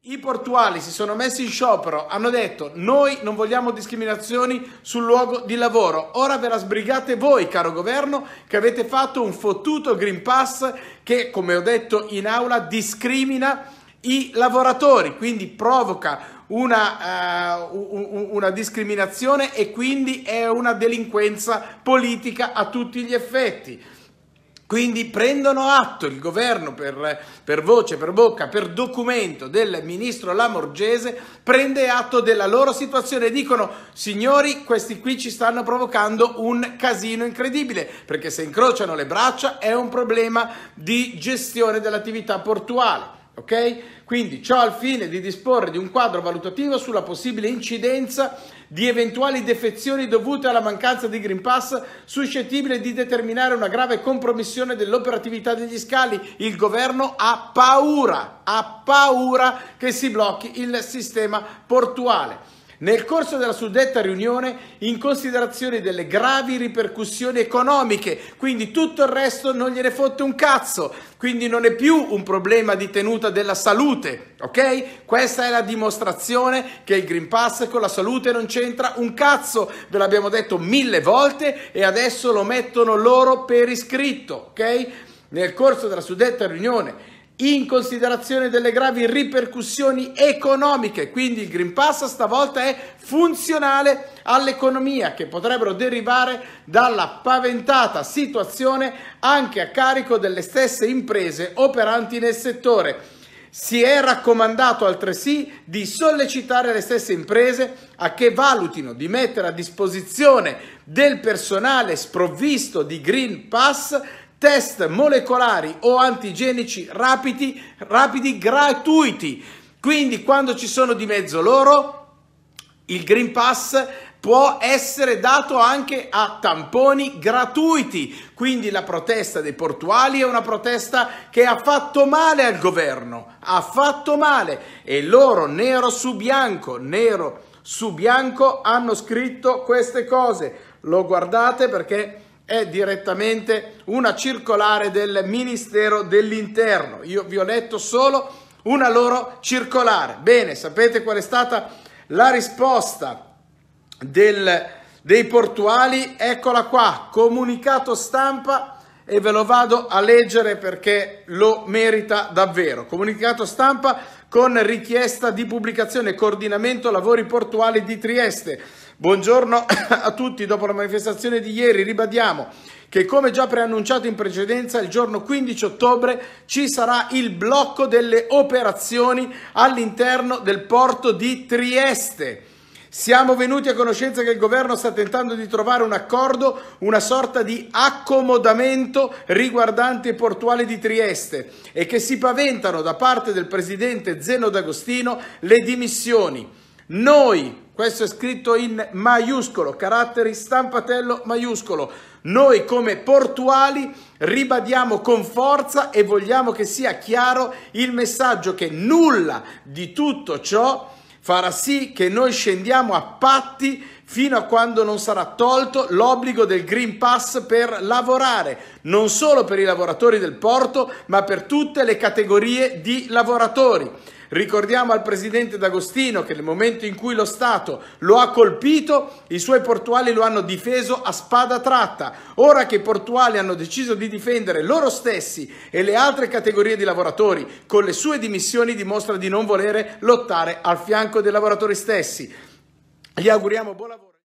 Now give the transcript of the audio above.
I portuali si sono messi in sciopero, hanno detto noi non vogliamo discriminazioni sul luogo di lavoro, ora ve la sbrigate voi caro governo che avete fatto un fottuto Green Pass che come ho detto in aula discrimina i lavoratori, quindi provoca una, uh, una, discriminazione e quindi è una delinquenza politica a tutti gli effetti. Quindi prendono atto il governo per, per voce, per bocca, per documento del ministro Lamorgese, prende atto della loro situazione e dicono signori questi qui ci stanno provocando un casino incredibile perché se incrociano le braccia è un problema di gestione dell'attività portuale ok? Quindi ciò al fine di disporre di un quadro valutativo sulla possibile incidenza di eventuali defezioni dovute alla mancanza di Green Pass suscettibile di determinare una grave compromissione dell'operatività degli scali. Il governo ha paura, ha paura che si blocchi il sistema portuale. Nel corso della suddetta riunione, in considerazione delle gravi ripercussioni economiche, quindi tutto il resto non gliene fotte un cazzo, quindi non è più un problema di tenuta della salute, ok? Questa è la dimostrazione che il Green Pass con la salute non c'entra un cazzo, ve l'abbiamo detto mille volte e adesso lo mettono loro per iscritto, ok? Nel corso della suddetta riunione, in considerazione delle gravi ripercussioni economiche. Quindi il Green Pass stavolta è funzionale all'economia che potrebbero derivare dalla paventata situazione anche a carico delle stesse imprese operanti nel settore. Si è raccomandato altresì di sollecitare le stesse imprese a che valutino di mettere a disposizione del personale sprovvisto di Green Pass test molecolari o antigenici rapidi, rapidi gratuiti. Quindi quando ci sono di mezzo loro, il Green Pass può essere dato anche a tamponi gratuiti. Quindi la protesta dei portuali è una protesta che ha fatto male al governo, ha fatto male. E loro, nero su bianco, nero su bianco, hanno scritto queste cose. Lo guardate perché è direttamente una circolare del Ministero dell'Interno. Io vi ho letto solo una loro circolare. Bene, sapete qual è stata la risposta del, dei portuali? Eccola qua, comunicato stampa e ve lo vado a leggere perché lo merita davvero. Comunicato stampa con richiesta di pubblicazione coordinamento lavori portuali di Trieste. Buongiorno a tutti, dopo la manifestazione di ieri ribadiamo che come già preannunciato in precedenza il giorno 15 ottobre ci sarà il blocco delle operazioni all'interno del porto di Trieste. Siamo venuti a conoscenza che il governo sta tentando di trovare un accordo, una sorta di accomodamento riguardante i portuali di Trieste e che si paventano da parte del presidente Zeno D'Agostino le dimissioni. Noi, questo è scritto in maiuscolo, caratteri stampatello maiuscolo, noi come portuali ribadiamo con forza e vogliamo che sia chiaro il messaggio che nulla di tutto ciò farà sì che noi scendiamo a patti fino a quando non sarà tolto l'obbligo del Green Pass per lavorare, non solo per i lavoratori del porto, ma per tutte le categorie di lavoratori. Ricordiamo al presidente D'Agostino che nel momento in cui lo Stato lo ha colpito, i suoi portuali lo hanno difeso a spada tratta. Ora che i portuali hanno deciso di difendere loro stessi e le altre categorie di lavoratori, con le sue dimissioni dimostra di non volere lottare al fianco dei lavoratori stessi. Gli auguriamo buon lavoro.